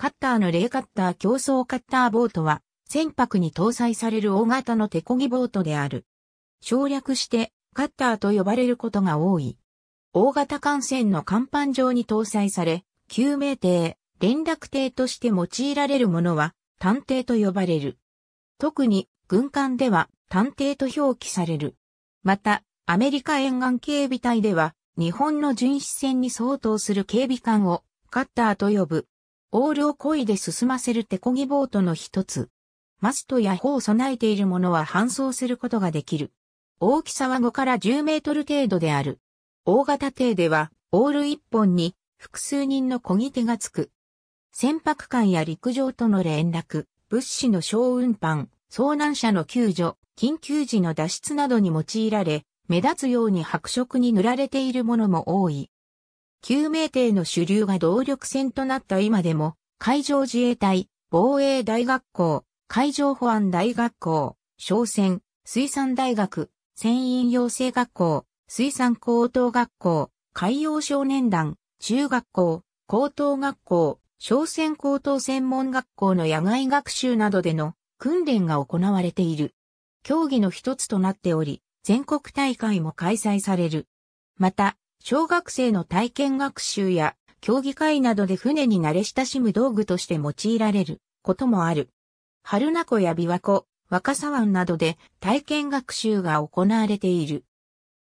カッターのレイカッター競争カッターボートは、船舶に搭載される大型の手漕ぎボートである。省略して、カッターと呼ばれることが多い。大型艦船の甲板上に搭載され、救命艇、連絡艇として用いられるものは、探偵と呼ばれる。特に、軍艦では、探偵と表記される。また、アメリカ沿岸警備隊では、日本の巡視船に相当する警備艦を、カッターと呼ぶ。オールを漕いで進ませる手漕ぎボートの一つ。マストや帆を備えているものは搬送することができる。大きさは5から10メートル程度である。大型艇では、オール一本に複数人の漕ぎ手がつく。船舶間や陸上との連絡、物資の小運搬、遭難者の救助、緊急時の脱出などに用いられ、目立つように白色に塗られているものも多い。救命艇の主流が動力船となった今でも、海上自衛隊、防衛大学校、海上保安大学校、商船、水産大学、船員養成学校、水産高等学校、海洋少年団、中学校、高等学校、商船高等専門学校の野外学習などでの訓練が行われている。競技の一つとなっており、全国大会も開催される。また、小学生の体験学習や競技会などで船に慣れ親しむ道具として用いられることもある。春名湖や琵琶湖、若狭湾などで体験学習が行われている。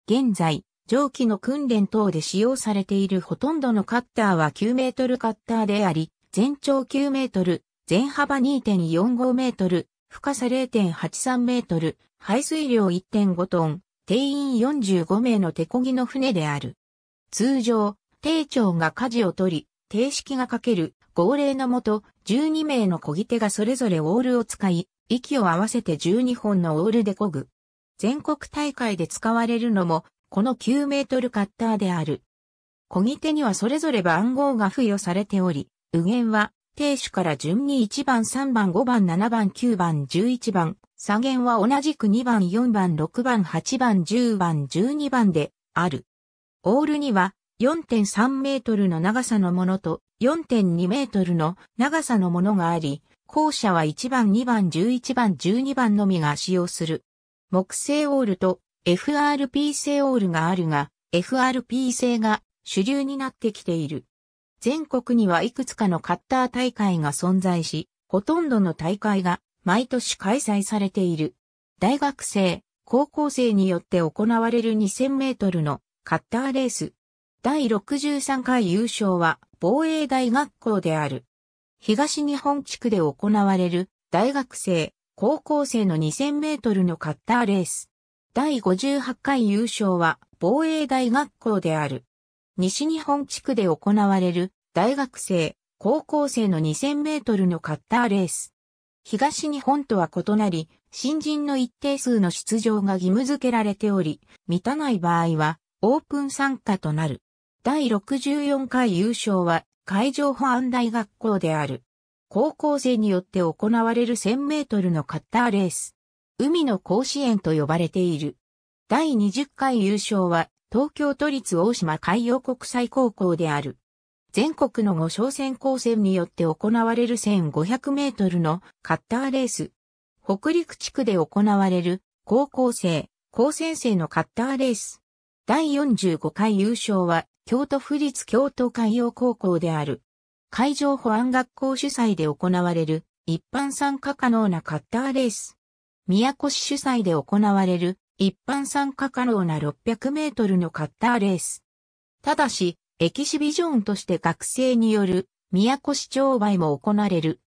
現在、蒸気の訓練等で使用されているほとんどのカッターは9メートルカッターであり、全長9メートル、全幅2.45メートル、深さ0.83メートル、排水量1.5トン、定員45名の手漕ぎの船である。通常、定長が舵を取り、定式がかける号令のもと、12名の漕ぎ手がそれぞれオールを使い、息を合わせて12本のオールで漕ぐ。全国大会で使われるのも、この9メートルカッターである。漕ぎ手にはそれぞれ番号が付与されており、右舷は、定主から順に1番、3番、5番、7番、9番、11番、左舷は同じく2番、4番、6番、8番、10番、12番で、ある。オールには4.3メートルの長さのものと4.2メートルの長さのものがあり、校舎は1番、2番、11番、12番のみが使用する。木製オールと FRP 製オールがあるが、FRP 製が主流になってきている。全国にはいくつかのカッター大会が存在し、ほとんどの大会が毎年開催されている。大学生、高校生によって行われる2000メートルのカッターレース。第63回優勝は防衛大学校である。東日本地区で行われる大学生、高校生の2000メートルのカッターレース。第58回優勝は防衛大学校である。西日本地区で行われる大学生、高校生の2000メートルのカッターレース。東日本とは異なり、新人の一定数の出場が義務付けられており、満たない場合はオープン参加となる。第64回優勝は海上保安大学校である。高校生によって行われる1000メートルのカッターレース。海の甲子園と呼ばれている。第20回優勝は東京都立大島海洋国際高校である。全国の5小選高専によって行われる1500メートルのカッターレース。北陸地区で行われる高校生、高専生のカッターレース。第45回優勝は、京都府立京都海洋高校である。海上保安学校主催で行われる、一般参加可能なカッターレース。宮古市主催で行われる、一般参加可能な600メートルのカッターレース。ただし、エキシビジョンとして学生による、宮古市町売も行われる。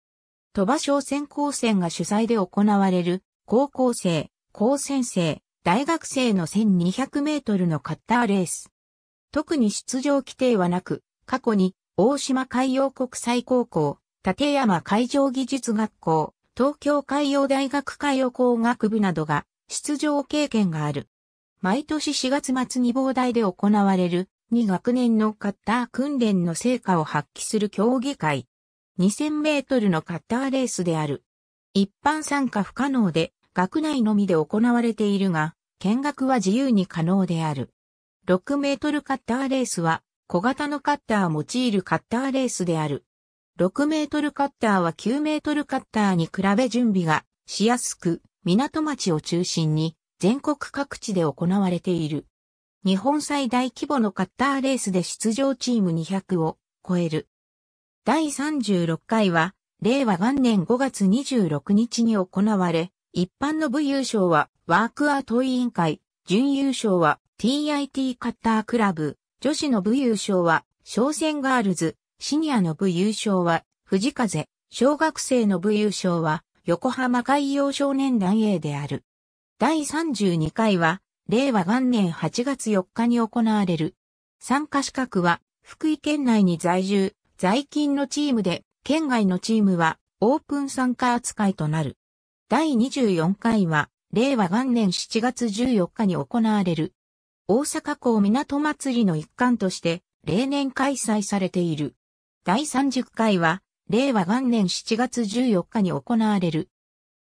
鳥羽商船高専が主催で行われる、高校生、高専生、大学生の1200メートルのカッターレース。特に出場規定はなく、過去に大島海洋国際高校、立山海上技術学校、東京海洋大学海洋工学部などが出場経験がある。毎年4月末に膨大で行われる2学年のカッター訓練の成果を発揮する競技会。2000メートルのカッターレースである。一般参加不可能で学内のみで行われているが、見学は自由に可能である。6メートルカッターレースは、小型のカッターを用いるカッターレースである。6メートルカッターは9メートルカッターに比べ準備がしやすく、港町を中心に全国各地で行われている。日本最大規模のカッターレースで出場チーム200を超える。第36回は令和元年5月26日に行われ、一般の部優勝はワークアート委員会、準優勝は TIT カッタークラブ、女子の部優勝は商船ガールズ、シニアの部優勝は藤風、小学生の部優勝は横浜海洋少年団 A である。第32回は令和元年8月4日に行われる。参加資格は福井県内に在住、在勤のチームで県外のチームはオープン参加扱いとなる。第24回は、令和元年7月14日に行われる、大阪港港祭りの一環として、例年開催されている。第30回は、令和元年7月14日に行われる。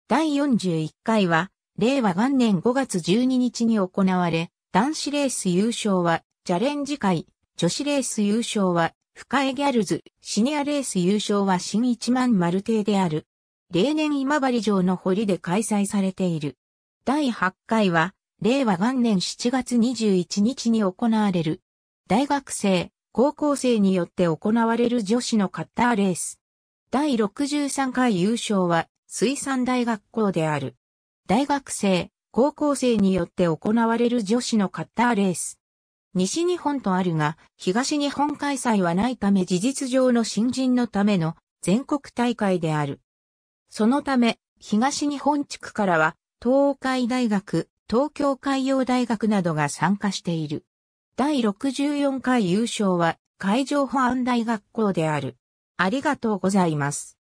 第41回は、令和元年5月12日に行われ、男子レース優勝は、チャレンジ会、女子レース優勝は、深江ギャルズ、シニアレース優勝は新一万丸亭である。例年今治城の堀で開催されている。第8回は、令和元年7月21日に行われる。大学生、高校生によって行われる女子のカッターレース。第63回優勝は、水産大学校である。大学生、高校生によって行われる女子のカッターレース。西日本とあるが、東日本開催はないため事実上の新人のための全国大会である。そのため、東日本地区からは、東海大学、東京海洋大学などが参加している。第64回優勝は、海上保安大学校である。ありがとうございます。